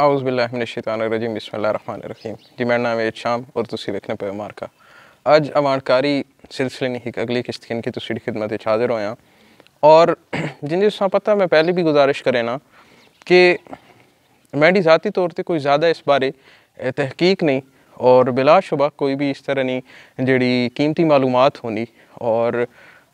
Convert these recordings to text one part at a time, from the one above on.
आउज़बिल्लाशतरजीम बसमीम जी मेरा नाम है शाम और तुम देखने पे अमार का अज अवानकारी सिलसिले ने एक अगली किश्त की तुम्हारी खिदमत हाजिर हो और जिन जिस पता मैं पहले भी गुजारिश करें ना कि मेरी ज़ाती तौर पर कोई ज़्यादा इस बारे तहकीक नहीं और बिलाशुबा कोई भी इस तरह नहीं जी कीमती मालूम होनी और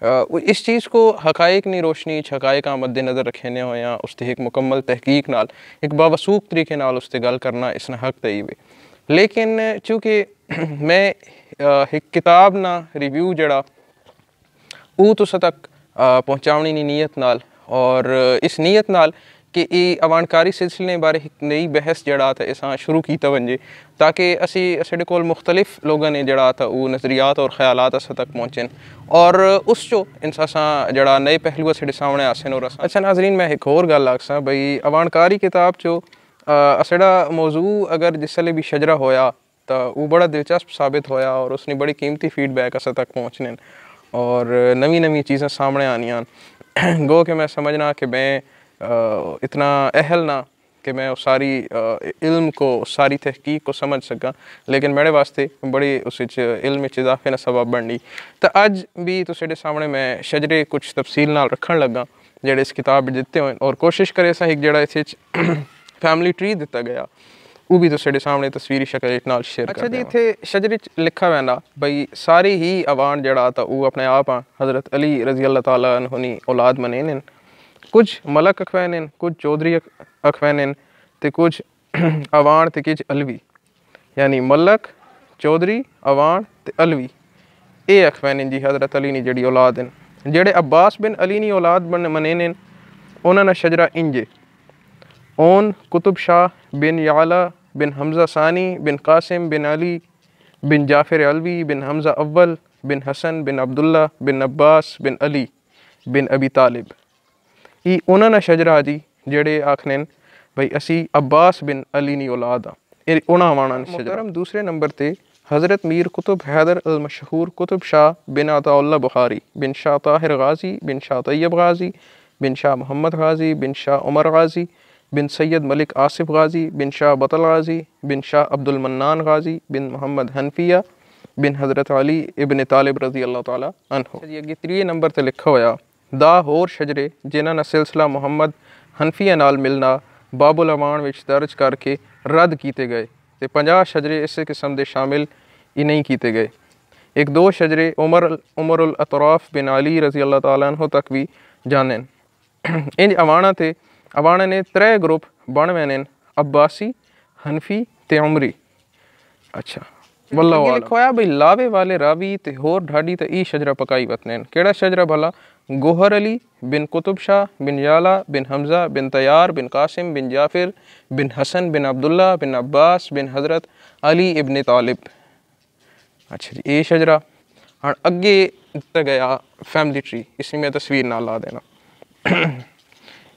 इस चीज़ को हकायक नहीं रोशनी का मद्देनज़र रखने हो या उसकी एक मुकम्मल तहकीक नाल एक बावसूक तरीके नाल उससे गल करना इसने हक दई वे लेकिन चूँकि मैं एक किताब ना रिव्यू जड़ा वो तो तक पहुँचाने नीयत नाल और इस नीयत नाल कि ये अवानकारी सिलसिले बारे एक नई बहस जड़ा था इस शुरू किया वजे ताकि असी को मुख्तलिफ लोगों ने जड़ा था वो नजरियात और ख्याल अस तक पहुंचन और उस चो इन सा जड़ा नए पहलू सा सामने आसन और अच्छा नाजरीन मैं एक और गल आखसा भाई अवानकारी किताब चो असड़ा मौजू अगर जिसल भी शजरा होया तो वो बड़ा दिलचस्प साबित होया और उसने बड़ी कीमती फीडबैक अस तक पहुँचने और नवी नवी चीजा सामने आनियाँ गो के मैं समझना कि मैं इतना अहल ना कि मैं उस सारी इल्म को सारी तहकीक को समझ सका लेकिन मेरे वास्ते बड़े उस इल्म इजाफे ना सबब बननी तो अज भी तो सामने मैं शजरे कुछ तफसील न रखन लगा जेडे इस किताब दिते हुए और कोशिश करे सा एक जड़ा इस फैमिली ट्री दिता गया वो भी तो सामने तस्वीरी शक्ल नाल शेयर अच्छा जी इतने शजरे लिखा वैना बई सारी ही अवान जरा वो अपने आप हाँ हज़रत अली रजी अल्लाह तला औलाद मने ने कुछ मलक अखवैन कुछ चौधरी अखवैन तो कुछ अवाण तो कुछ अलवी यानी मलक चौधरी अवाण तो अलवी ये अखवैन जी हज़रत अली ने जी औलाद हैं जेडे अब्बास बिन अली ने औलाद बन मने उन्होंने शजरा इंजे ओन कुतुब शाह बिन याला बिन हमज़ा सानी बिन कासिम बिन अली बिन जाफिर अलवी बिन हमज़ा अव्वल बिन हसन बिन अब्दुल्ला बिन अब्बास बिन अली बिन अबी तालिब कि उन्होंने शजरा जी जेडे आखने भाई असी अब्बास बिन अली नी औलाद हाँ ਆ ਇਹ ਉਹਨਾਂ ਵਾਣਾ ਨੇ ਸ਼ਜਰਮ हज़रत मीर कुतुब हैदर अल मशहूर कुतुब शाह बिन अताउल्ला बुखारी बिन शाह ताहिर गाज़ी बिन शाह तैयब गाज़ी बिन शाह मोहम्मद गाज़ी बिन शाह उमर गाज़ी बिन सैयद मलिक आसिफ गाज़ी बिन शाह बतल गाज़ी बिन शाह अब्दुल मन्नान गाज़ी बिन मोहम्मद हनफिया बिन हज़रत अली इबन तालिब रज़ी अल्लाह तन ये त्रीए नंबर पर लिखा हुआ ਦਾ ਹੋਰ ਸ਼ਜਰੇ ਜਿਨ੍ਹਾਂ ਦਾ ਸਿਲਸਿਲਾ ਮੁਹੰਮਦ ਹਨਫੀਆ ਨਾਲ ਮਿਲਣਾ ਬਾਬੁਲ ਅਮਾਨ ਵਿੱਚ ਦਰਜ ਕਰਕੇ ਰੱਦ ਕੀਤੇ ਗਏ ਤੇ 50 ਸ਼ਜਰੇ ਇਸੇ ਕਿਸਮ ਦੇ ਸ਼ਾਮਿਲ ਹੀ ਨਹੀਂ ਕੀਤੇ ਗਏ ਇੱਕ ਦੋ ਸ਼ਜਰੇ ਉਮਰ ਉਮਰ ਅਲ ਅਤਰਾਫ ਬਿਨ ਅਲੀ ਰਜ਼ੀ ਅੱਲਾਹ ਤਾਲਾ ਅਨਹੁ ਤੱਕ ਵੀ ਜਾਣਨ ਇੰਜ ਅਵਾਣਾ ਤੇ ਅਵਾਣਾ ਨੇ ਤਰੇ ਗਰੁੱਪ ਬਣਵੇਂ ਨੇ ਅਬਾਸੀ ਹਨਫੀ ਤੇ ਉਮਰੀ ਅੱਛਾ मतलब वल्लाह लिखो आया भाई लावे वाले रावी ते होर ढाडी ते ई शजरा पकाई वतनेन शजरा भला गोहर अली बिन कुतुब शाह बिन याला बिन हमज़ा बिन तैयार बिन कासिम बिन जाफिर बिन हसन बिन अब्दुल्ला बिन अब्बास बिन हज़रत अली इब्न तालिब अच्छा जी ये शजरा हाँ अगे गया फैमिली ट्री इसमें मैं तस्वीर न ला देना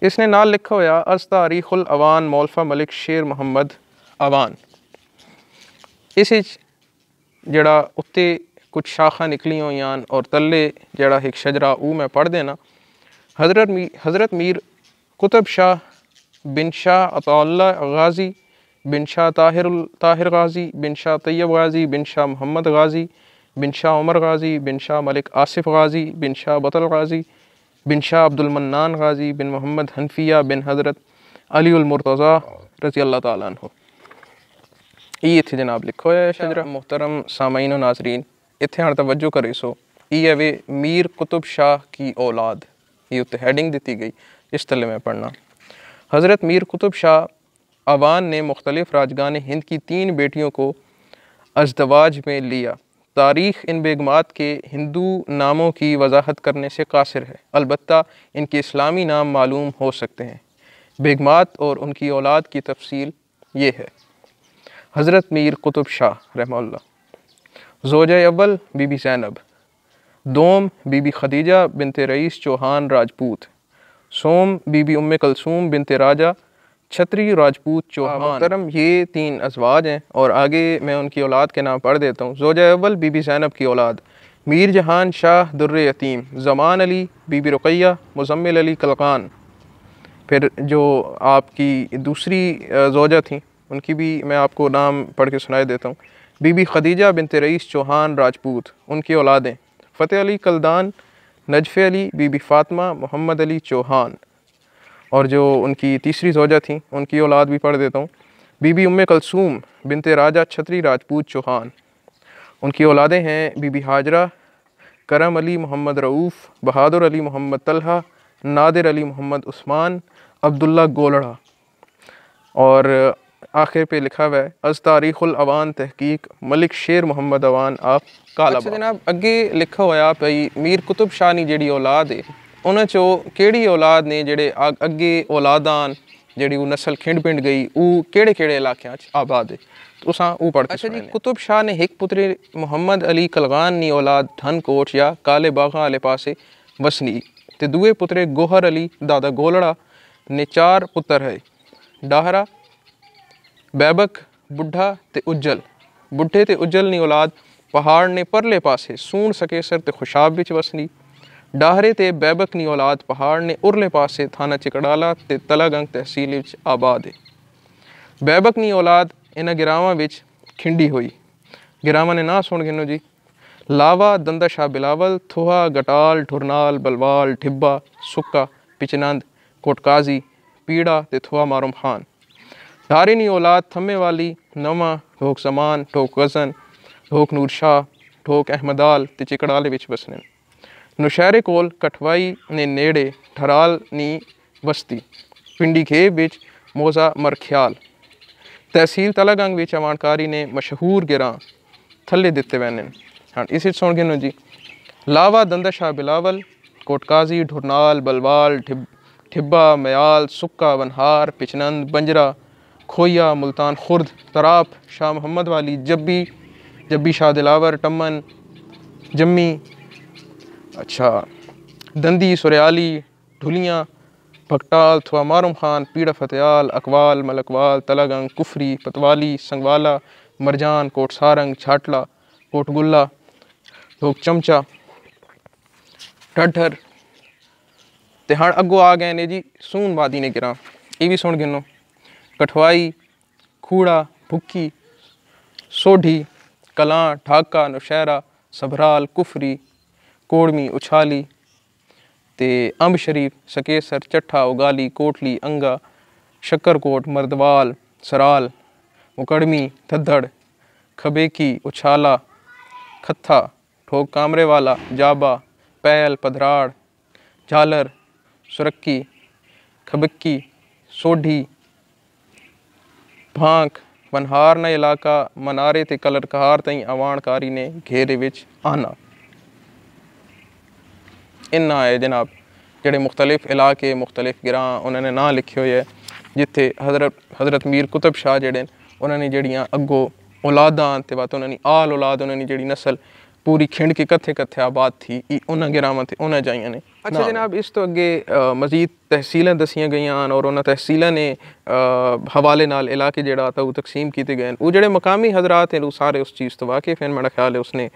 इसने नाल लिखा होया अज खुल अवान मौलफा मलिक शेर मोहम्मद अवान इस जड़ा उत्ते कुछ शाखा निकलिया हुई और तले जड़ा एक शजरा वह मैं पढ़ देना हजरत मी हज़रत मीर कुतब शाह बिन शाह अतल्ला गाज़ी बिन शाह ताहिर ताहिर गाज़ी बिन शाह तैयब गाज़ी बिन शाह मोहम्मद गाज़ी बिन शाह उमर गाज़ी बिन शाह मलिक आसिफ गाज़ी बिन शाह बतल गाज़ी बिन शाह अब्दुलमन्नान गाज़ी बिन मोहम्मद हनफिया बिन हज़रत अलीमरतज़ा रज़ी अल्लाह तु ये थी जनाब लिखो है अच्छा। शजरा मुहतरम सामीन नाजरीन इतने हर तवज्जो करे सो ये वे मीर कुतुब शाह की औलाद ये उत्ते हैडिंग दी गई इस तले में पढ़ना हज़रत मीर कुतुब शाह अवान ने मुख्तलिफ राजगान हिंद की तीन बेटियों को अजदवाज में लिया तारीख इन बेगमात के हिंदू नामों की वजाहत करने से कासिर है अलबत् इनके इस्लामी नाम मालूम हो सकते हैं बेगमात और उनकी औलाद की तफसील ये है हज़रत मीर कुतुब शाह रहमल्ला जोज अव्वल बीबी सैनब दोम बीबी खदीजा बिनते रईस चौहान राजपूत सोम बीबी उम कलसूम बिनते राजा छतरी राजपूत चौहान करम हाँ, ये तीन अजवाज हैं और आगे मैं उनकी औलाद के नाम पढ़ देता हूँ जोज अव्वल बीबी सैनब की औलाद मीर जहान शाह दुर्र यतीम जमान अली बीबी रुकैया मुजम्मिल अली कलकान फिर जो आपकी दूसरी जोजा थी उनकी भी मैं आपको नाम पढ़ के सुनाई देता हूँ बीबी खदीजा बिन रईस चौहान राजपूत उनकी औलादें फ़तेह अली कलदान नजफ़ अली बीबी फातमा मोहम्मद अली चौहान और जो उनकी तीसरी जोजा थी उनकी औलाद भी पढ़ देता हूँ बीबी उम कलसूम बिनते राजा छतरी राजपूत चौहान उनकी औलादें हैं बीबी हाजरा करम अली मोहम्मद रऊफ़ बहादुर अली मोहम्मद तलहा नादिर अली मोहम्मद उस्मान अब्दुल्ला गोलड़ा और ਆਖਿਰ ਪੇ ਲਿਖਾ हुआ है अज तारीखुल अवान तहकीक मलिक शेर ਮੁਹੰਮਦ ਅਵਾਨ ਆਪ ਕਾਲਾ ਅੱਛਾ ਜਨਾਬ ਅੱਗੇ ਲਿਖਿਆ ਹੋਇਆ ਪਈ ਮੀਰ ਕੁਤਬ ਸ਼ਾਹਨੀ ਜਿਹੜੀ ਔਲਾਦ ਹੈ ਉਹਨਾਂ ਚੋਂ ਕਿਹੜੀ ਔਲਾਦ ਨੇ ਜਿਹੜੇ ਅੱਗੇ ਔਲਾਦਾਂ ਜਿਹੜੀ ਉਹ ਨਸਲ ਖਿੰਡ-ਪਿੰਡ ਗਈ ਉਹ ਕਿਹੜੇ-ਕਿਹੜੇ ਇਲਾਕਿਆਂ 'ਚ ਆਬਾਦ ਹੈ ਤੁਸੀਂ ਉਹ ਪੜ੍ਹ ਕੇ ਅੱਛਾ ਜੀ ਕੁਤਬ ਸ਼ਾਹ ਨੇ ਇੱਕ ਪੁੱਤਰੀ ਮੁਹੰਮਦ ਅਲੀ ਕਲਗਾਨ ਦੀ ਔਲਾਦ ਧਨਕੋਟ ਜਾਂ ਕਾਲੇ ਬਾਗਾਂ ਵਾਲੇ ਪਾਸੇ ਵਸਨੀ ਤੇ ਦੂਏ ਪੁੱਤਰੇ ਗੋਹਰ ਅਲੀ ਦਾਦਾ ਗੋਲੜਾ ਨੇ ਚਾਰ ਪੁੱਤਰ ਹੈ ਡਾਹਰਾ ਬੈਬਕ ਬੁੱਢਾ ਤੇ ਉਜਲ ਬੁੱਢੇ ਤੇ ਉਜਲ ਨੀ ਔਲਾਦ ਪਹਾੜ ਨੇ ਪਰਲੇ ਪਾਸੇ ਸੂਣ ਸਕੇ ਸਰ ਤੇ ਖੁਸ਼ਾਬ ਵਿੱਚ ਵਸਨੀ ਡਾਹਰੇ ਤੇ ਬੈਬਕ ਨੀ ਔਲਾਦ ਪਹਾੜ ਨੇ ਉਰਲੇ ਪਾਸੇ ਥਾਣਾ ਚਿਕੜਾਲਾ ਤੇ ਤਲਾਗੰਗ ਤਹਿਸੀਲ ਵਿੱਚ ਆਬਾਦ ਹੈ ਬੈਬਕ ਨੀ ਔਲਾਦ ਇਹਨਾਂ ਗਿਰਾਵਾਂ ਵਿੱਚ ਖਿੰਡੀ ਹੋਈ ਗਿਰਾਵਾਂ ਨੇ ਨਾ ਸੁਣ ਗਿਨੋ ਜੀ ਲਾਵਾ ਦੰਦਾ ਸ਼ਾ ਬਿਲਾਵਲ ਥੋਹਾ ਗਟਾਲ ਠੁਰਨਾਲ ਬਲਵਾਲ ਠਿੱਬਾ ਸੁੱਕਾ ਪਿਚਨੰਦ ਕੋਟਕਾਜ਼ੀ ਪੀੜਾ ਤੇ ਥੋਹਾ ਮਾਰਮ ਖਾਨ ਨਹੀਂ ਔਲਾਦ ਥੰਮੇ ਵਾਲੀ ਨਵਾਂ ਠੋਕ ਸਮਾਨ ਠੋਕ ਵਜ਼ਨ ਠੋਕ ਨੂਰ ਸ਼ਾ ਠੋਕ ਅਹਿਮਦਾਲ ਤੇ ਚਿਕੜਾਲੇ ਵਿੱਚ ਵਸਨੇ ਨੁਸ਼ਹਿਰੇ ਕੋਲ ਕਠਵਾਈ ਨੇ ਨੇੜੇ ਠਰਾਲ ਨੀ ਵਸਤੀ ਪਿੰਡੀ ਖੇ ਵਿੱਚ ਮੋਜ਼ਾ ਮਰਖਿਆਲ ਤਹਿਸੀਲ ਤਲਗੰਗ ਵਿੱਚ ਆਵਾਨਕਾਰੀ ਨੇ ਮਸ਼ਹੂਰ ਗਿਰਾਂ ਥੱਲੇ ਦਿੱਤੇ ਵੈਨੇ ਹਣ ਇਸੇ ਸੁਣ ਕੇ ਨੋ ਜੀ ਲਾਵਾ ਦੰਦਾ ਸ਼ਾ ਬਿਲਾਵਲ ਕੋਟਕਾਜ਼ੀ ਢੁਰਨਾਲ ਬਲਵਾਲ ਠਿੱਬਾ ਮਿਆਲ ਸੁੱਕਾ ਵਨਹਾਰ ਪਿਛਨੰਦ ਬੰਜਰਾ खोया मुल्तान खुर्द तराप शाह मोहम्मद वाली जब्बी जब्बी शाह दिलावर टमन जम्मी अच्छा दंदी सुरयाली ढुलियाँ भगटाल थुआ मारूम खान पीड़ा फतेयाल अकवाल मलकवाल तलागंग कुफरी पतवाली संगवाला मरजान कोट सारंग छाटला कोटगुल्ला लोग चमचा ढर ते हाँ अगो आ गए ने जी सून वादी ने गिरा ये भी सुन गिनो कठवाई खूड़ा भुक्की सोढ़ी कलां ढाका नौशहरा सभराल कुफरी कोड़मी उछाली ते अंब शरीफ सकेसर चट्ठा उगाली कोटली अंगा शक्करकोट मर्दवाल सराल मुकड़मी धद्दड़ खबेकी उछाला खत्था ठोक कामरे वाला जाबा पैल पधराड़ झालर सुरक्की खबक्की सोढ़ी भांक बनहार न इलाका मनारे ते कलरकार ताईं अवाणकारी ने घेरे विच आना इन्ना है जनाब ਜਿਹੜੇ ਮੁxtਲਿਫ ਇਲਾਕੇ ਮੁxtਲਿਫ ਗਰਾਂ ਉਹਨਾਂ ਨੇ ਨਾਂ ਲਿਖੇ ਹੋਏ ਹੈ ਜਿੱਥੇ ਹਜ਼ਰਤ ਹਜ਼ਰਤ ਮੀਰ ਕੁਤਬ ਸ਼ਾਹ ਜਿਹੜੇ ਉਹਨਾਂ ਨੇ ਜਿਹੜੀਆਂ ਅੱਗੋ ਔਲਾਦਾਂ ਤੇ ਬਾਤ ਉਹਨਾਂ ਨੇ ਆਲ ਔਲਾਦ ਉਹਨਾਂ ਨੇ ਜਿਹੜੀ ਨਸਲ पूरी खिंड के कत्थे कत्थे आबाद थी उन्होंने गिराव थे उन्होंने जाइया ने अच्छा जनाब इस तो अगे मजीद तहसीलें दसिया गई और उन्होंने तहसीलों ने हवाले नाल इलाके जरा वो तकसीम किए गए वो जो मकामी हजरात हैं वो सारे उस चीज़ तो वाकई फिर मेरा ख्याल है उसने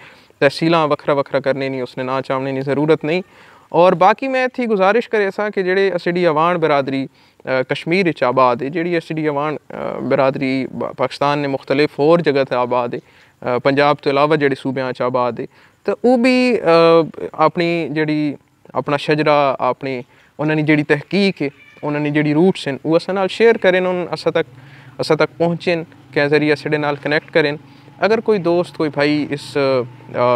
तहसीलों वक्रा वक्रा करने नहीं उसने ना चावने की जरूरत नहीं और बाकी मैं इतनी गुजारिश करे सा कि जेडे असिडी अवान बिरादरी कश्मीर आबाद है जी असडी अवान बिरादरी पाकिस्तान ने मुख्तलिफ होर जगह आबाद है ਪੰਜਾਬ ਤੋਂ ਇਲਾਵਾ ਜਿਹੜੇ ਸੂਬਿਆਂ 'ਚ ਆਬਾਦ ਹੈ ਤਾਂ ਉਹ ਵੀ ਆਪਣੀ ਜਿਹੜੀ ਆਪਣਾ ਸ਼ਜਰਾ ਆਪਣੀ ਉਹਨਾਂ ਦੀ ਜਿਹੜੀ ਤਹਿਕੀਕ ਹੈ ਉਹਨਾਂ ਦੀ ਜਿਹੜੀ ਰੂਟਸ ਹਨ ਉਹ ਅਸਾਂ ਨਾਲ ਸ਼ੇਅਰ ਕਰਨ ਉਹਨਾਂ ਅਸਾਂ ਤੱਕ ਅਸਾਂ ਤੱਕ ਪਹੁੰਚਣ ਕੈ ਜ਼ਰੀਆ ਸਾਡੇ ਨਾਲ ਕਨੈਕਟ ਕਰਨ ਅਗਰ ਕੋਈ ਦੋਸਤ ਕੋਈ ਭਾਈ ਇਸ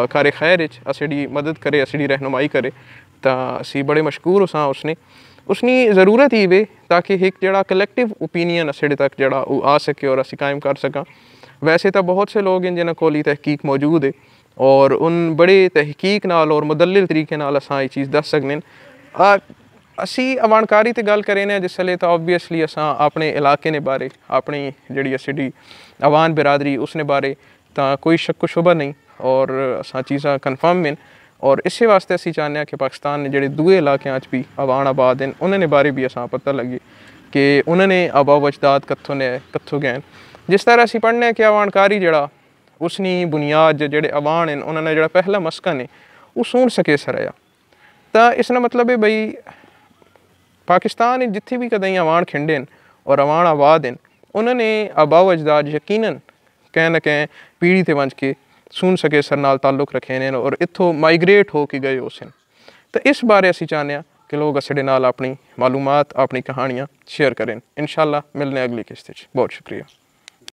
ਕਾਰੇ ਖੈਰ ਵਿੱਚ ਦੀ ਮਦਦ ਕਰੇ ਦੀ ਰਹਿਨਮਾਈ ਕਰੇ ਤਾਂ ਅਸੀਂ ਬੜੇ ਮਸ਼ਕੂਰ ਹਾਂ ਉਸਨੇ ਉਸਨੀ ਜ਼ਰੂਰਤ ਹੀ ਵੇ ਤਾਂ ਕਿ ਇੱਕ ਜਿਹੜਾ ਕਲੈਕਟਿਵ ਓਪੀਨੀਅਨ ਦੇ ਤੱਕ ਜਿਹੜਾ ਉਹ ਆ ਸਕੇ ਔਰ ਅਸੀਂ ਕਾਇਮ ਕਰ ਸਕਾਂ वैसे तो बहुत से लोग हैं जिन्होंने कोली तहकीक मौजूद है और उन बड़े तहकीक नाल और मुदल तरीके नाल असा ये चीज़ दस सकने असी अवानकारी तो गल करें जिसले तो ऑब्वियसली अस अपने इलाके ने बारे अपनी जी सी अवान बिरादरी उसने बारे तो कोई शक शुभ नहीं और अस चीज़ा कन्फर्म हैं और इसे वास्ते असी चाहते हैं कि पाकिस्तान ने जो दुए इलाक भी अवान आबाद हैं उन्होंने बारे भी असा पता लगे कि उन्होंने आबा अजदाद कत्थों ने कत्थों गए ਜਿਸ ਤਰ੍ਹਾਂ ਅਸੀਂ ਪੜ੍ਹਨੇ ਕਿ ਆਵਾਨਕਾਰੀ ਜਿਹੜਾ ਉਸਨੀ ਬੁਨਿਆਦ ਜਿਹੜੇ ਆਵਾਨ ਨੇ ਉਹਨਾਂ ਨੇ ਜਿਹੜਾ ਪਹਿਲਾ ਮਸਕਾ ਨੇ ਉਹ ਸੁਣ ਸਕੇ ਸਰਿਆ ਤਾਂ ਇਸ ਦਾ ਮਤਲਬ ਹੈ ਬਈ ਪਾਕਿਸਤਾਨ ਜਿੱਥੇ ਵੀ ਕਦੇ ਆਵਾਨ ਖਿੰਡੇ ਨੇ ਔਰ ਆਵਾਨ ਆਵਾਦ ਨੇ ਉਹਨਾਂ ਨੇ ਅਬਾਉ ਅਜਦਾਦ ਯਕੀਨਨ ਕਹਿਣ ਨਾ ਕਹਿ ਪੀੜੀ ਤੇ ਵੰਜ ਕੇ ਸੁਣ ਸਕੇ ਸਰ ਨਾਲ ਤਾਲੁਕ ਰੱਖੇ ਨੇ ਔਰ ਇੱਥੋਂ ਮਾਈਗ੍ਰੇਟ ਹੋ ਕੇ ਗਏ ਉਸ ਨੇ ਤਾਂ ਇਸ ਬਾਰੇ ਅਸੀਂ ਚਾਹਨੇ ਕਿ ਲੋਕ ਅਸੜੇ ਨਾਲ ਆਪਣੀ ਮਾਲੂਮਾਤ ਆਪਣੀ ਕਹਾਣੀਆਂ ਸ਼ੇਅਰ ਕਰਨ ਇਨਸ਼ਾਅੱਲਾ ਮਿਲਨੇ ਅਗਲੀ ਕਿਸ਼ਤ ਵਿੱਚ ਬਹੁਤ ਸ਼ੁਕਰੀਆ